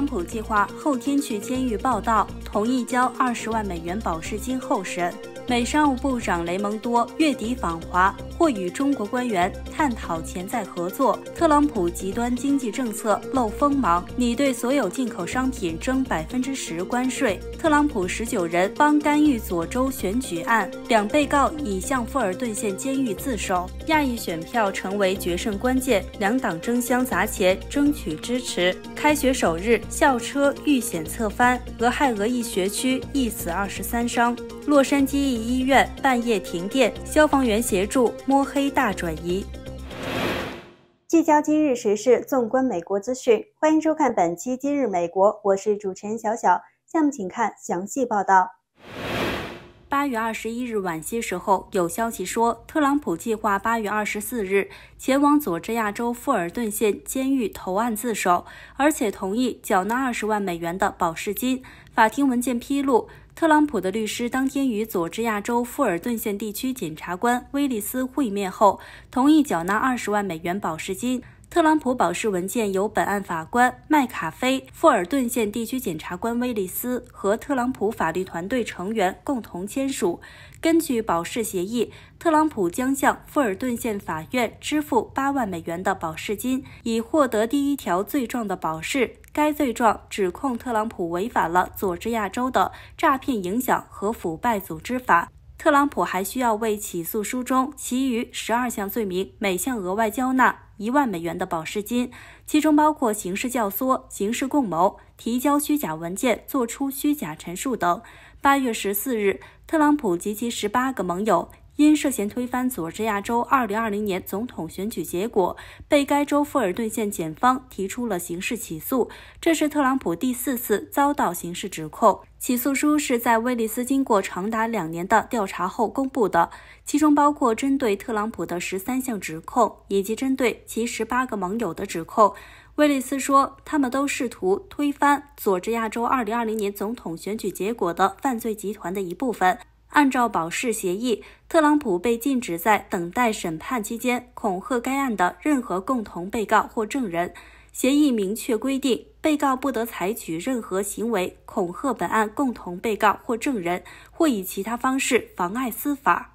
特朗普计划后天去监狱报到，同意交二十万美元保释金候审。美商务部长雷蒙多月底访华，或与中国官员探讨潜在合作。特朗普极端经济政策露锋芒，拟对所有进口商品征百分之十关税。特朗普十九人帮干预佐州选举案，两被告已向富尔顿县监狱自首。亚裔选票成为决胜关键，两党争相砸钱争取支持。开学首日，校车遇险侧翻，俄亥俄一学区一死二十三伤。洛杉矶一医院半夜停电，消防员协助摸黑大转移。聚焦今日时事，纵观美国资讯，欢迎收看本期《今日美国》，我是主持人小小。下面请看详细报道。八月二十一日晚些时候，有消息说，特朗普计划八月二十四日前往佐治亚州富尔顿县监狱投案自首，而且同意缴纳二十万美元的保释金。法庭文件披露。特朗普的律师当天与佐治亚州富尔顿县地区检察官威利斯会面后，同意缴纳二十万美元保释金。特朗普保释文件由本案法官麦卡菲、富尔顿县地区检察官威利斯和特朗普法律团队成员共同签署。根据保释协议，特朗普将向富尔顿县法院支付八万美元的保释金，以获得第一条罪状的保释。该罪状指控特朗普违反了佐治亚州的诈骗影响和腐败组织法。特朗普还需要为起诉书中其余十二项罪名每项额外交纳。一万美元的保释金，其中包括刑事教唆、刑事共谋、提交虚假文件、作出虚假陈述等。八月十四日，特朗普及其十八个盟友。因涉嫌推翻佐治亚州2020年总统选举结果，被该州富尔顿县检方提出了刑事起诉。这是特朗普第四次遭到刑事指控。起诉书是在威利斯经过长达两年的调查后公布的，其中包括针对特朗普的十三项指控，以及针对其十八个盟友的指控。威利斯说，他们都试图推翻佐治亚州2020年总统选举结果的犯罪集团的一部分。按照保释协议，特朗普被禁止在等待审判期间恐吓该案的任何共同被告或证人。协议明确规定，被告不得采取任何行为恐吓本案共同被告或证人，或以其他方式妨碍司法。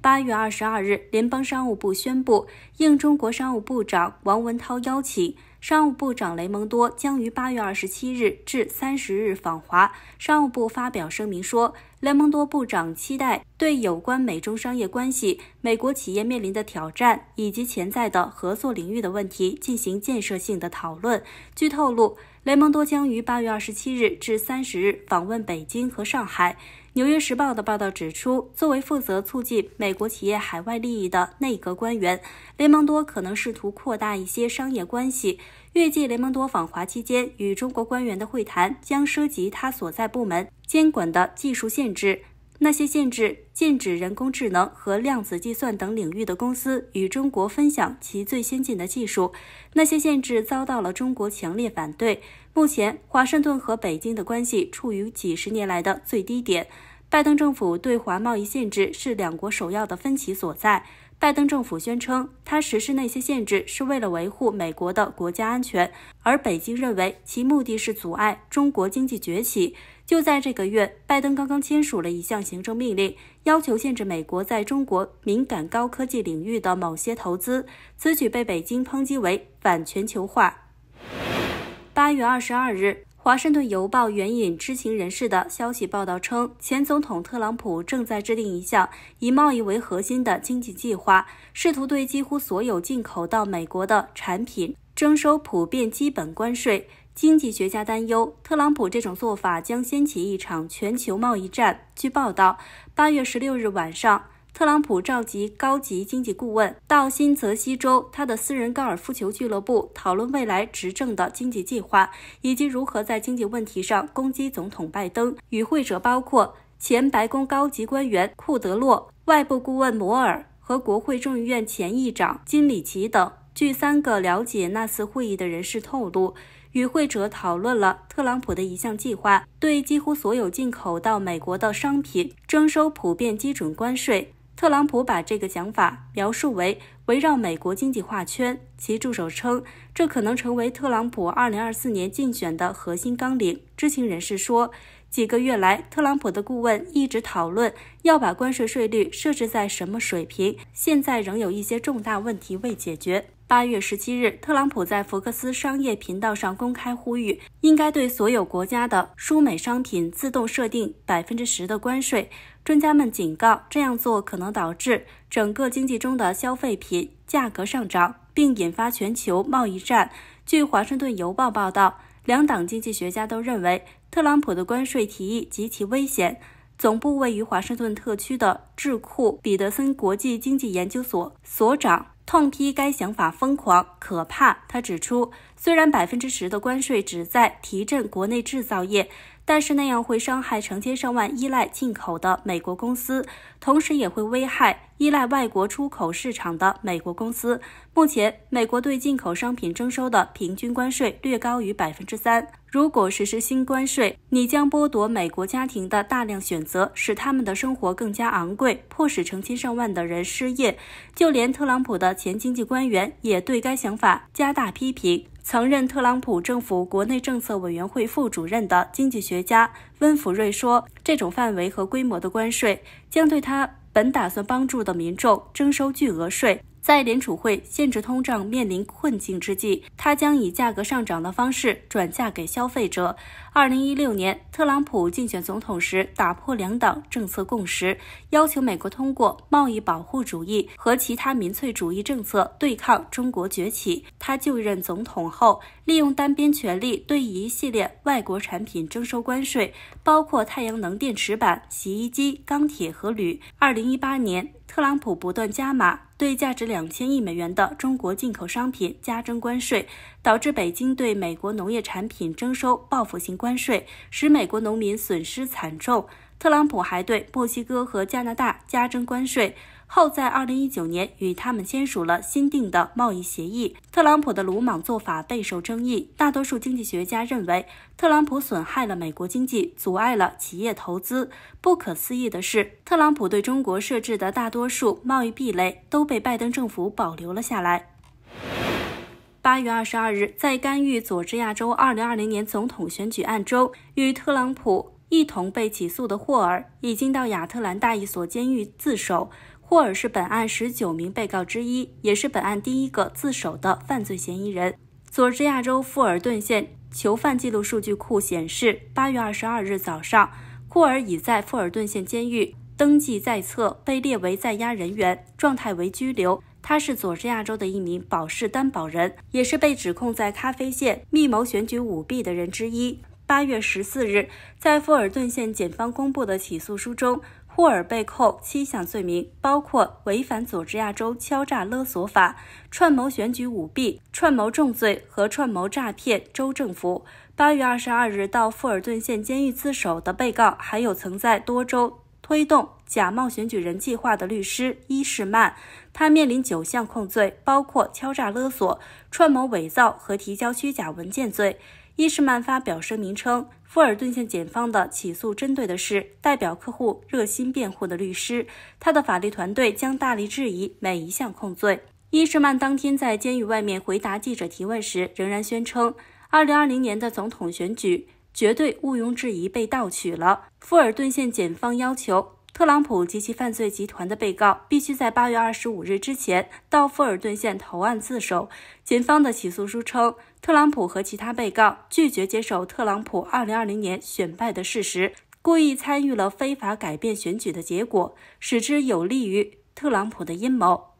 八月二十二日，联邦商务部宣布，应中国商务部长王文涛邀请，商务部长雷蒙多将于八月二十七日至三十日访华。商务部发表声明说。雷蒙多部长期待对有关美中商业关系。美国企业面临的挑战以及潜在的合作领域的问题进行建设性的讨论。据透露，雷蒙多将于八月二十七日至三十日访问北京和上海。《纽约时报》的报道指出，作为负责促进美国企业海外利益的内阁官员，雷蒙多可能试图扩大一些商业关系。预计雷蒙多访华期间与中国官员的会谈将涉及他所在部门监管的技术限制。那些限制禁止人工智能和量子计算等领域的公司与中国分享其最先进的技术，那些限制遭到了中国强烈反对。目前，华盛顿和北京的关系处于几十年来的最低点。拜登政府对华贸易限制是两国首要的分歧所在。拜登政府宣称，他实施那些限制是为了维护美国的国家安全，而北京认为其目的是阻碍中国经济崛起。就在这个月，拜登刚刚签署了一项行政命令，要求限制美国在中国敏感高科技领域的某些投资，此举被北京抨击为反全球化。八月二十二日。《华盛顿邮报》援引知情人士的消息报道称，前总统特朗普正在制定一项以贸易为核心的经济计划，试图对几乎所有进口到美国的产品征收普遍基本关税。经济学家担忧，特朗普这种做法将掀起一场全球贸易战。据报道，八月十六日晚上。特朗普召集高级经济顾问到新泽西州他的私人高尔夫球俱乐部，讨论未来执政的经济计划，以及如何在经济问题上攻击总统拜登。与会者包括前白宫高级官员库德洛、外部顾问摩尔和国会众议院前议长金里奇等。据三个了解那次会议的人士透露，与会者讨论了特朗普的一项计划，对几乎所有进口到美国的商品征收普遍基准关税。特朗普把这个想法描述为围绕美国经济画圈。其助手称，这可能成为特朗普2024年竞选的核心纲领。知情人士说，几个月来，特朗普的顾问一直讨论要把关税税率设置在什么水平。现在仍有一些重大问题未解决。8月17日，特朗普在福克斯商业频道上公开呼吁，应该对所有国家的输美商品自动设定10%的关税。专家们警告，这样做可能导致整个经济中的消费品价格上涨，并引发全球贸易战。据《华盛顿邮报》报道，两党经济学家都认为特朗普的关税提议极其危险。总部位于华盛顿特区的智库彼得森国际经济研究所所长痛批该想法疯狂、可怕。他指出，虽然百分之十的关税旨在提振国内制造业，但是那样会伤害成千上万依赖进口的美国公司，同时也会危害。依赖外国出口市场的美国公司，目前美国对进口商品征收的平均关税略高于百分之三。如果实施新关税，你将剥夺美国家庭的大量选择，使他们的生活更加昂贵，迫使成千上万的人失业。就连特朗普的前经济官员也对该想法加大批评。曾任特朗普政府国内政策委员会副主任的经济学家温福瑞说：“这种范围和规模的关税将对他。”本打算帮助的民众征收巨额税。在联储会限制通胀面临困境之际，他将以价格上涨的方式转嫁给消费者。二零一六年，特朗普竞选总统时打破两党政策共识，要求美国通过贸易保护主义和其他民粹主义政策对抗中国崛起。他就任总统后，利用单边权力对一系列外国产品征收关税，包括太阳能电池板、洗衣机、钢铁和铝。二零一八年，特朗普不断加码。对价值两千亿美元的中国进口商品加征关税，导致北京对美国农业产品征收报复性关税，使美国农民损失惨重。特朗普还对墨西哥和加拿大加征关税。后，在二零一九年与他们签署了新订的贸易协议。特朗普的鲁莽做法备受争议。大多数经济学家认为，特朗普损害了美国经济，阻碍了企业投资。不可思议的是，特朗普对中国设置的大多数贸易壁垒都被拜登政府保留了下来。八月二十二日，在干预佐治亚州二零二零年总统选举案中，与特朗普一同被起诉的霍尔已经到亚特兰大一所监狱自首。库尔是本案十九名被告之一，也是本案第一个自首的犯罪嫌疑人。佐治亚州富尔顿县囚犯记录数据库显示，八月二十二日早上，库尔已在富尔顿县监狱登记在册，被列为在押人员，状态为拘留。他是佐治亚州的一名保释担保人，也是被指控在咖啡县密谋选举舞弊的人之一。八月十四日，在富尔顿县检方公布的起诉书中。霍尔被控七项罪名，包括违反佐治亚州敲诈勒索法、串谋选举舞弊、串谋重罪和串谋诈骗州政府。八月二十二日到富尔顿县监狱自首的被告，还有曾在多州推动假冒选举人计划的律师伊士曼，他面临九项控罪，包括敲诈勒索、串谋伪造和提交虚假文件罪。伊士曼发表声明称。富尔顿县检方的起诉针对的是代表客户热心辩护的律师，他的法律团队将大力质疑每一项控罪。伊士曼当天在监狱外面回答记者提问时，仍然宣称，2020年的总统选举绝对毋庸置疑被盗取了。富尔顿县检方要求。特朗普及其犯罪集团的被告必须在八月二十五日之前到富尔顿县投案自首。警方的起诉书称，特朗普和其他被告拒绝接受特朗普二零二零年选败的事实，故意参与了非法改变选举的结果，使之有利于特朗普的阴谋。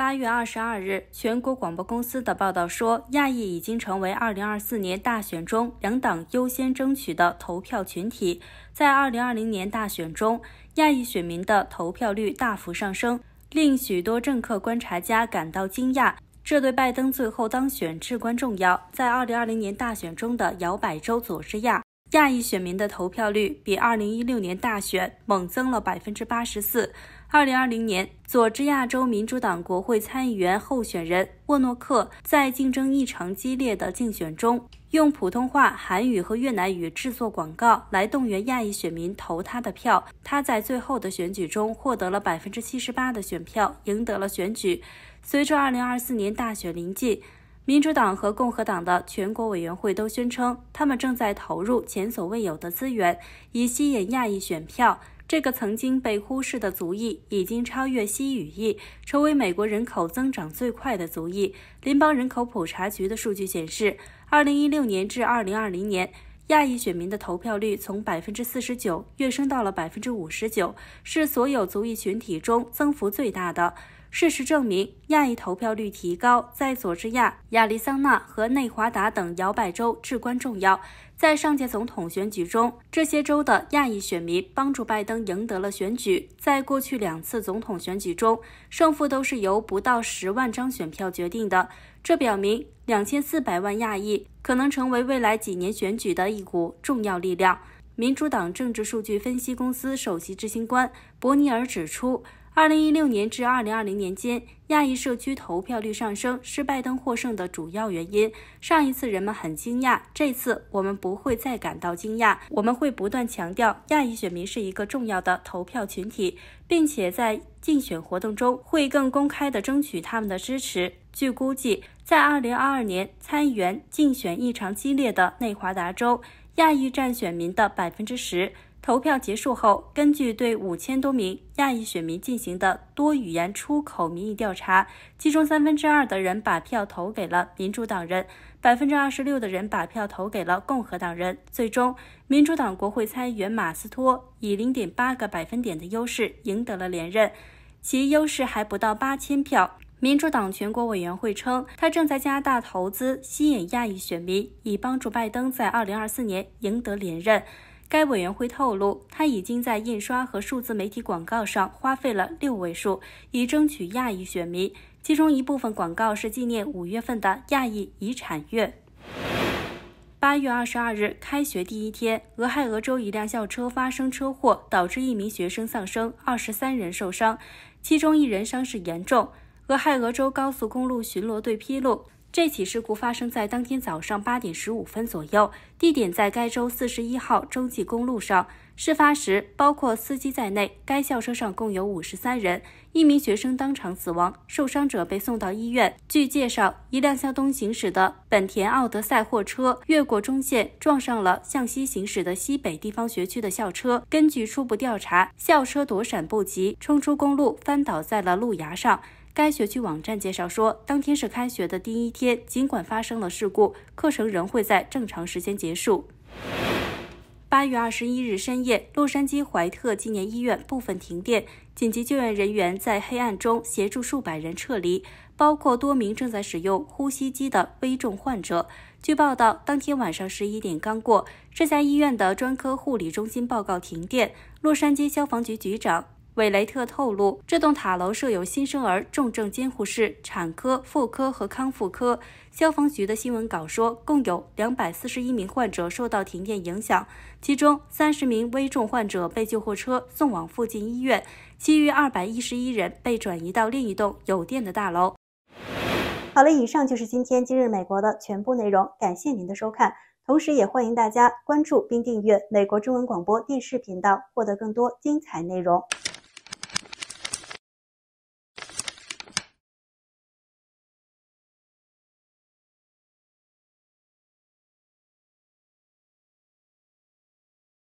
八月二十二日，全国广播公司的报道说，亚裔已经成为二零二四年大选中两党优先争取的投票群体。在二零二零年大选中，亚裔选民的投票率大幅上升，令许多政客观察家感到惊讶。这对拜登最后当选至关重要。在二零二零年大选中的摇摆州佐治亚，亚裔选民的投票率比二零一六年大选猛增了百分之八十四。二零二零年，佐治亚州民主党国会参议员候选人沃诺克在竞争异常激烈的竞选中，用普通话、韩语和越南语制作广告来动员亚裔选民投他的票。他在最后的选举中获得了百分之七十八的选票，赢得了选举。随着二零二四年大选临近，民主党和共和党的全国委员会都宣称，他们正在投入前所未有的资源，以吸引亚裔选票。这个曾经被忽视的族裔已经超越西语裔，成为美国人口增长最快的族裔。联邦人口普查局的数据显示，2016年至2020年，亚裔选民的投票率从49%跃升到了59%，是所有族裔群体中增幅最大的。事实证明，亚裔投票率提高在佐治亚、亚利桑那和内华达等摇摆州至关重要。在上届总统选举中，这些州的亚裔选民帮助拜登赢得了选举。在过去两次总统选举中，胜负都是由不到十万张选票决定的。这表明，两千四百万亚裔可能成为未来几年选举的一股重要力量。民主党政治数据分析公司首席执行官伯尼尔指出。二零一六年至二零二零年间，亚裔社区投票率上升是拜登获胜的主要原因。上一次人们很惊讶，这次我们不会再感到惊讶。我们会不断强调亚裔选民是一个重要的投票群体，并且在竞选活动中会更公开地争取他们的支持。据估计，在二零二二年参议员竞选异常激烈的内华达州，亚裔占选民的百分之十。投票结束后，根据对五千多名亚裔选民进行的多语言出口民意调查，其中三分之二的人把票投给了民主党人，百分之二十六的人把票投给了共和党人。最终，民主党国会参议员马斯托以零点八个百分点的优势赢得了连任，其优势还不到八千票。民主党全国委员会称，他正在加大投资，吸引亚裔选民，以帮助拜登在二零二四年赢得连任。该委员会透露，他已经在印刷和数字媒体广告上花费了六位数，以争取亚裔选民。其中一部分广告是纪念五月份的亚裔遗产月。八月二十二日，开学第一天，俄亥俄州一辆校车发生车祸，导致一名学生丧生，二十三人受伤，其中一人伤势严重。俄亥俄州高速公路巡逻队披露。这起事故发生在当天早上八点十五分左右，地点在该州四十一号洲际公路上。事发时，包括司机在内，该校车上共有五十三人，一名学生当场死亡，受伤者被送到医院。据介绍，一辆向东行驶的本田奥德赛货车越过中线，撞上了向西行驶的西北地方学区的校车。根据初步调查，校车躲闪不及，冲出公路，翻倒在了路崖上。该学区网站介绍说，当天是开学的第一天，尽管发生了事故，课程仍会在正常时间结束。八月二十一日深夜，洛杉矶怀特纪念医院部分停电，紧急救援人员在黑暗中协助数百人撤离，包括多名正在使用呼吸机的危重患者。据报道，当天晚上十一点刚过，这家医院的专科护理中心报告停电。洛杉矶消防局局长。韦雷特透露，这栋塔楼设有新生儿重症监护室、产科、妇科和康复科。消防局的新闻稿说，共有两百四十一名患者受到停电影响，其中三十名危重患者被救护车送往附近医院，其余二百一十一人被转移到另一栋有电的大楼。好了，以上就是今天今日美国的全部内容。感谢您的收看，同时也欢迎大家关注并订阅美国中文广播电视频道，获得更多精彩内容。